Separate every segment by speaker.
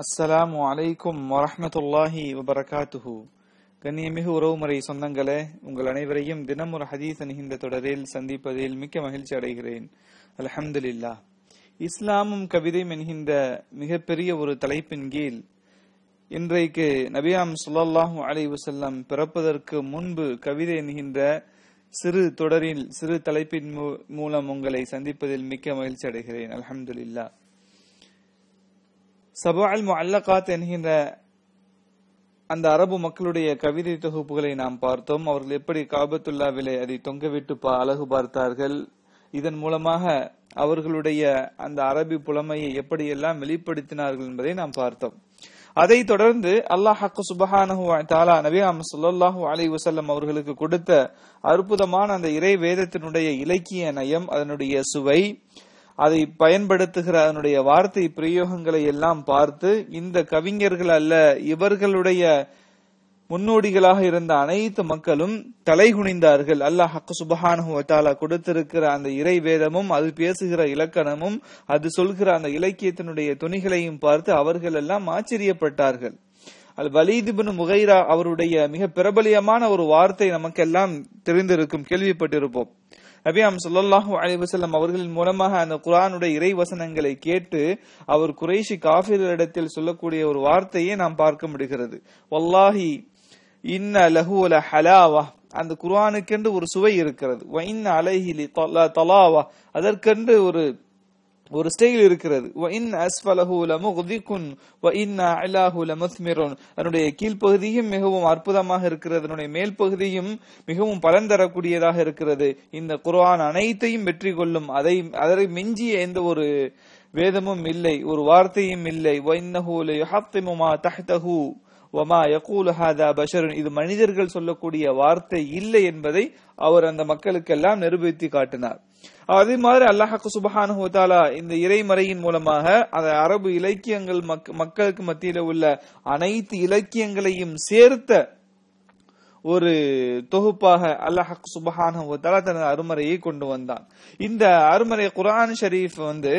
Speaker 1: அஸ்ஸலாமு அலைக்கும் வரஹமத்துல்லாஹி வபரகாத்துஹு கண்ணியமிகு உறவுமுறை சொந்தங்களே உங்கள் அனைவரையும் தினம் ஒரு ஹதீஸ் அணிகின்ற தொடரில் சந்திப்பதில் மிக்க மகிழ்ச்சி அடைகிறேன் அலஹம்துல்லா இஸ்லாமும் கவிதையும் என்கின்ற மிகப்பெரிய ஒரு தலைப்பின் கீழ் இன்றைக்கு நபியாம் சுல்லாஹூ அலை வசல்லம் பிறப்பதற்கு முன்பு கவிதை என்கின்ற சிறு தொடரில் சிறு தலைப்பின் மூலம் உங்களை சந்திப்பதில் மிக்க மகிழ்ச்சி அடைகிறேன் அலமதுல்லா சபால் முல்லகாத் என்கின்ற அந்த அரபு மக்களுடைய கவிதை தொகுப்புகளை நாம் பார்த்தோம் அவர்கள் எப்படி காபத்துல்லாவிலே அதை தொங்கவிட்டு அழகு பார்த்தார்கள் இதன் மூலமாக அவர்களுடைய அந்த அரபி புலமையை எப்படியெல்லாம் வெளிப்படுத்தினார்கள் என்பதை நாம் பார்த்தோம் அதை தொடர்ந்து அல்லாஹ் ஹக்கு சுபஹானஹு தாலா நபியாம் சுல்லாஹு அலை வசல்லம் அவர்களுக்கு கொடுத்த அற்புதமான அந்த இறை வேதத்தினுடைய இலக்கிய நயம் அதனுடைய சுவை அதை பயன்படுத்துகிற அதனுடைய வார்த்தை பிரயோகங்களை எல்லாம் பார்த்து இந்த கவிஞர்கள் அல்ல இவர்களுடைய முன்னோடிகளாக இருந்த அனைத்து மக்களும் தலை குனிந்தார்கள் அல்லாஹ் ஹக்கு வட்டாலா கொடுத்திருக்கிற அந்த இறை வேதமும் அது பேசுகிற இலக்கணமும் அது சொல்கிற அந்த இலக்கியத்தினுடைய துணிகளையும் பார்த்து அவர்கள் எல்லாம் ஆச்சரியப்பட்டார்கள் அல் வலீதிபின் முகைரா அவருடைய மிக பிரபலியமான ஒரு வார்த்தை நமக்கெல்லாம் தெரிந்திருக்கும் கேள்விப்பட்டிருப்போம் நபியாம் சொல்லல்லாஹு அலிவசல்லம் அவர்களின் மூலமாக அந்த குரானுடைய இறை வசனங்களை கேட்டு அவர் குறைஷி காஃபிரிடத்தில் சொல்லக்கூடிய ஒரு வார்த்தையை நாம் பார்க்க முடிகிறது வல்லாஹி இன்ன லஹுல ஹலாவா அந்த குரானுக்கென்று ஒரு சுவை இருக்கிறது வைன் அலஹிலி தலாவா அதற்கென்று ஒரு ஒரு ஸ்டைல் இருக்கிறது அதனுடைய கீழ்ப்பகுதியும் மிகவும் அற்புதமாக இருக்கிறது அதனுடைய மேல் பகுதியும் மிகவும் பலன் தரக்கூடியதாக இருக்கிறது இந்த குரான் அனைத்தையும் வெற்றி கொள்ளும் அதை அதை மிஞ்சிய எந்த ஒரு வேதமும் இல்லை ஒரு வார்த்தையும் இல்லை தஹ்தஹு வமா யகூல் ஹாதா பஷருன் இது மனிதர்கள் சொல்லக்கூடிய வார்த்தை இல்லை என்பதை அவர் அந்த மக்களுக்கெல்லாம் நிரூபித்து காட்டினார் அதே மாதிரி அல்லாஹாக்கு சுபஹான இந்த இறைமறையின் மூலமாக அந்த அரபு இலக்கியங்கள் மக்களுக்கு மத்தியில உள்ள அனைத்து இலக்கியங்களையும் சேர்த்த ஒரு தொகுப்பாக அல்லாஹ் சுபஹானு தனது அருமறையை கொண்டு வந்தான் இந்த அருமறை குரான் ஷரீஃப் வந்து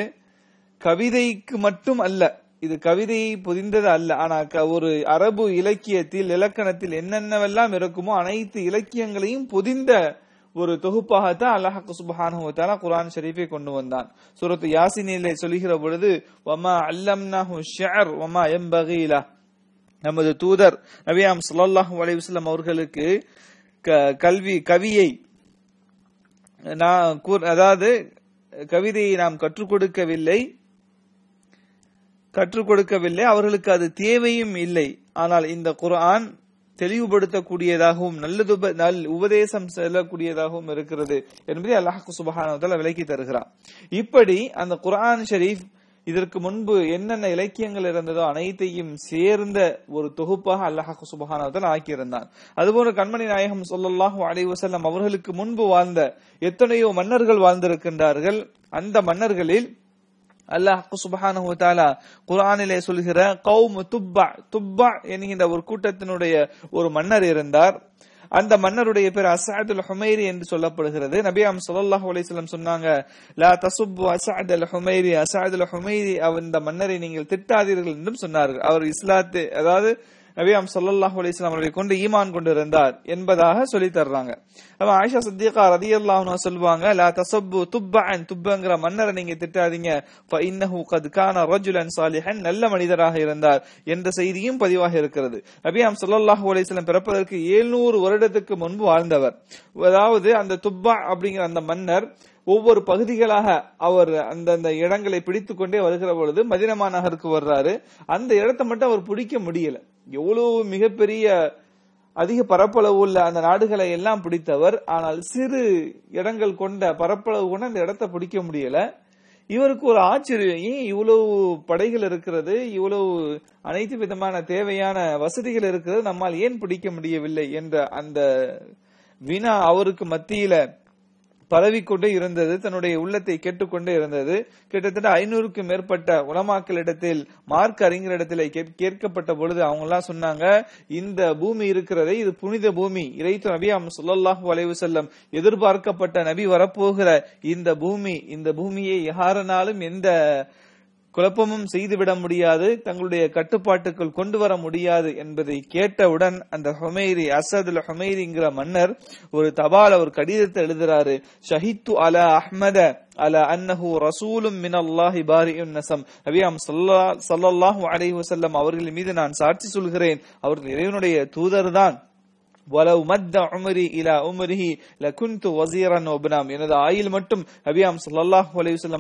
Speaker 1: கவிதைக்கு மட்டும் அல்ல இது கவிதையை புதிந்தது அல்ல ஆனா ஒரு அரபு இலக்கியத்தில் இலக்கணத்தில் என்னென்னவெல்லாம் இருக்குமோ அனைத்து இலக்கியங்களையும் புதிந்த ஒரு தொகுப்பாகத்தான் அல்லாஹ் சுபஹான குரான் ஷரீஃபை கொண்டு வந்தான் சூரத்து யாசினிலே சொல்லுகிற பொழுது வமா அல்லம்னாஹு ஷர் வமா எம்பகீலா நமது தூதர் நபியாம் சுல்லாஹு அலைவசல்லம் அவர்களுக்கு கல்வி கவியை நான் அதாவது கவிதையை நாம் கற்றுக் கொடுக்கவில்லை கற்றுக் கொடுக்கவில்லை அவர்களுக்கு அது தேவையும் இல்லை ஆனால் இந்த குரான் தெளிவுபடுத்தக்கூடியதாகவும் நல்லது நல் உபதேசம் செல்லக்கூடியதாகவும் இருக்கிறது என்பதை அல்லாஹு சுபஹானதால விலக்கி தருகிறார் இப்படி அந்த குரான் ஷரீஃப் இதற்கு முன்பு என்னென்ன இலக்கியங்கள் இருந்ததோ அனைத்தையும் சேர்ந்த ஒரு தொகுப்பாக அல்லாஹு சுபஹானவத்தால் ஆக்கியிருந்தான் அதுபோல கண்மணி நாயகம் சொல்லல்லாஹு அலைவசல்லம் அவர்களுக்கு முன்பு வாழ்ந்த எத்தனையோ மன்னர்கள் வாழ்ந்திருக்கின்றார்கள் அந்த மன்னர்களில் அல்லாஹ் சுபஹானஹு தாலா குரானிலே சொல்கிற கௌம் துப்பா துப்பா என்கின்ற ஒரு கூட்டத்தினுடைய ஒரு மன்னர் இருந்தார் அந்த மன்னருடைய பேர் அசாத் அல் ஹுமைரி என்று சொல்லப்படுகிறது நபி அம் சொல்லாஹ் அலிஸ்லாம் சொன்னாங்க லா தசுப்பு அசாத் அல் ஹுமைரி அசாத் அல் ஹுமைரி அந்த மன்னரை நீங்கள் திட்டாதீர்கள் என்றும் சொன்னார்கள் அவர் இஸ்லாத்து அதாவது நபியாம் சல்லாஹ் அலிஸ்லாம் அவர்களை கொண்டு ஈமான் கொண்டு இருந்தார் என்பதாக சொல்லி தர்றாங்க அப்ப ஆயிஷா சத்தியகா ரதி அல்லாஹ் சொல்லுவாங்க லா தசப்பு துப்பன் துப்பங்கிற மன்னரை நீங்க திட்டாதீங்க இன்னஹு கத் கான ரஜுலன் சாலிஹன் நல்ல மனிதராக இருந்தார் என்ற செய்தியும் பதிவாக இருக்கிறது நபியாம் சல்லாஹ் அலிஸ்லாம் பிறப்பதற்கு ஏழ்நூறு வருடத்துக்கு முன்பு வாழ்ந்தவர் அதாவது அந்த துப்பா அப்படிங்கிற அந்த மன்னர் ஒவ்வொரு பகுதிகளாக அவர் அந்தந்த இடங்களை பிடித்துக்கொண்டே கொண்டே வருகிற பொழுது மதினமா நகருக்கு வர்றாரு அந்த இடத்தை மட்டும் அவர் பிடிக்க முடியல எவ்வளவு மிகப்பெரிய அதிக பரப்பளவு உள்ள அந்த நாடுகளை எல்லாம் பிடித்தவர் ஆனால் சிறு இடங்கள் கொண்ட பரப்பளவு கொண்ட அந்த இடத்தை பிடிக்க முடியல இவருக்கு ஒரு ஆச்சரியம் இவ்வளவு படைகள் இருக்கிறது இவ்வளவு அனைத்து விதமான தேவையான வசதிகள் இருக்கிறது நம்மால் ஏன் பிடிக்க முடியவில்லை என்ற அந்த வினா அவருக்கு மத்தியில பரவிக்கொண்டே இருந்தது தன்னுடைய உள்ளத்தை கேட்டுக்கொண்டே இருந்தது கிட்டத்தட்ட ஐநூறுக்கும் மேற்பட்ட உலமாக்களிடத்தில் மார்க் அறிஞர் இடத்தில் கேட்கப்பட்ட பொழுது அவங்க எல்லாம் சொன்னாங்க இந்த பூமி இருக்கிறதே இது புனித பூமி இறைத்து நபி அவன் சுல்லாஹு வளைவு செல்லும் எதிர்பார்க்கப்பட்ட நபி வரப்போகிற இந்த பூமி இந்த பூமியை யாரனாலும் எந்த குழப்பமும் செய்துவிட முடியாது தங்களுடைய கட்டுப்பாட்டுக்குள் கொண்டு வர முடியாது என்பதை கேட்டவுடன் அந்த ஹொமேரி அசதுல் ஹொமேரிங்கிற மன்னர் ஒரு தபால ஒரு கடிதத்தை எழுதுறாரு ஷஹித்து அல அஹ்மத அல அன்னஹு ரசூலும் மின் அல்லாஹி பாரியுன் நசம் நபியாம் சல்லா சல்லல்லாஹு வசல்லம் அவர்கள் மீது நான் சாட்சி சொல்கிறேன் அவர்கள் இறைவனுடைய தூதர் தான் வலவ் மத்த உமரி இலா உமரிஹி வசீரன் எனது ஆயில் மட்டும்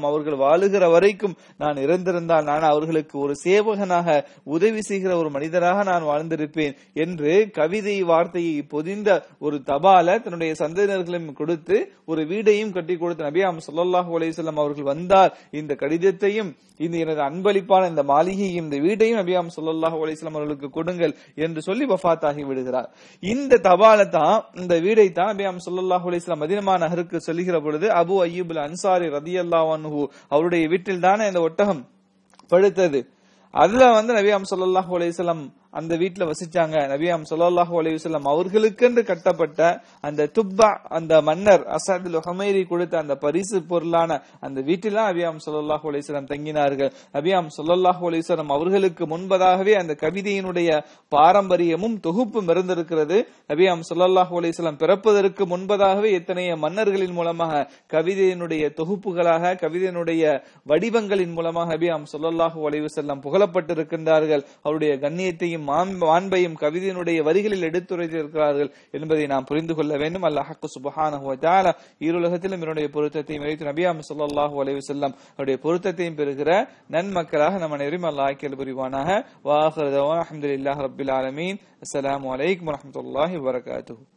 Speaker 1: அவர்கள் வாழுகிற வரைக்கும் நான் இறந்திருந்தால் நான் அவர்களுக்கு ஒரு சேவகனாக உதவி செய்கிற ஒரு மனிதராக நான் வாழ்ந்திருப்பேன் என்று கவிதை வார்த்தையை பொதிந்த ஒரு தபால தன்னுடைய சந்ததியினர்களும் கொடுத்து ஒரு வீடையும் கட்டி கொடுத்த நபியாம் சல்லாஹ் அலையுசல்லம் அவர்கள் வந்தார் இந்த கடிதத்தையும் இந்த எனது அன்பளிப்பான இந்த மாளிகையும் இந்த வீட்டையும் நபியாம் சல்லாஹ் அலையுசல்லம் அவர்களுக்கு கொடுங்கள் என்று சொல்லி வஃபாத்தாகி விடுகிறார் இந்த இந்த தபால தான் இந்த வீடை தான் அபியாம் சொல்லல்லாஹு அலிஸ்லாம் மதினமா நகருக்கு சொல்லுகிற பொழுது அபு அய்யூபுல் அன்சாரி ரதி அல்லாஹு அவருடைய வீட்டில் தானே இந்த ஒட்டகம் பழுத்தது அதுல வந்து நபி சொல்லல்லாஹு அலிஸ்லாம் அந்த வீட்டுல வசிச்சாங்க நபியாம் சொல்லாஹு அவர்களுக்கு அவர்களுக்கென்று கட்டப்பட்ட அந்த துப்பா அந்த மன்னர் அசாதுல் ஹமேரி கொடுத்த அந்த பரிசு பொருளான அந்த வீட்டிலாம் நபியாம் சொல்லாஹு அலையுசல்லம் தங்கினார்கள் நபியாம் சொல்லாஹு அலையுசல்லம் அவர்களுக்கு முன்பதாகவே அந்த கவிதையினுடைய பாரம்பரியமும் தொகுப்பும் இருந்திருக்கிறது நபியாம் சொல்லாஹு அலையுசல்லம் பிறப்பதற்கு முன்பதாகவே எத்தனைய மன்னர்களின் மூலமாக கவிதையினுடைய தொகுப்புகளாக கவிதையினுடைய வடிவங்களின் மூலமாக நபியாம் சொல்லாஹு அலையுசல்லம் புகழப்பட்டிருக்கின்றார்கள் அவருடைய கண்ணியத்தையும் மாண்பையும் கவிதையினுடைய வரிகளில் எடுத்துரைத்திருக்கிறார்கள் என்பதை நாம் புரிந்து கொள்ள வேண்டும் அல்லாஹக்கு சுபஹான இருலகத்திலும் என்னுடைய பொருத்தத்தையும் வைத்து நபியாம் சொல்லாஹு அலைவு செல்லம் அவருடைய பொருத்தத்தையும் பெறுகிற நன்மக்களாக நம் அனைவரும் அல்லாஹியல் புரிவானாக வாஹர் அஹமது ரபில் ஆலமீன் அஸ்லாம் வலைக்கம் வரமத்துல்லாஹி வரகாத்து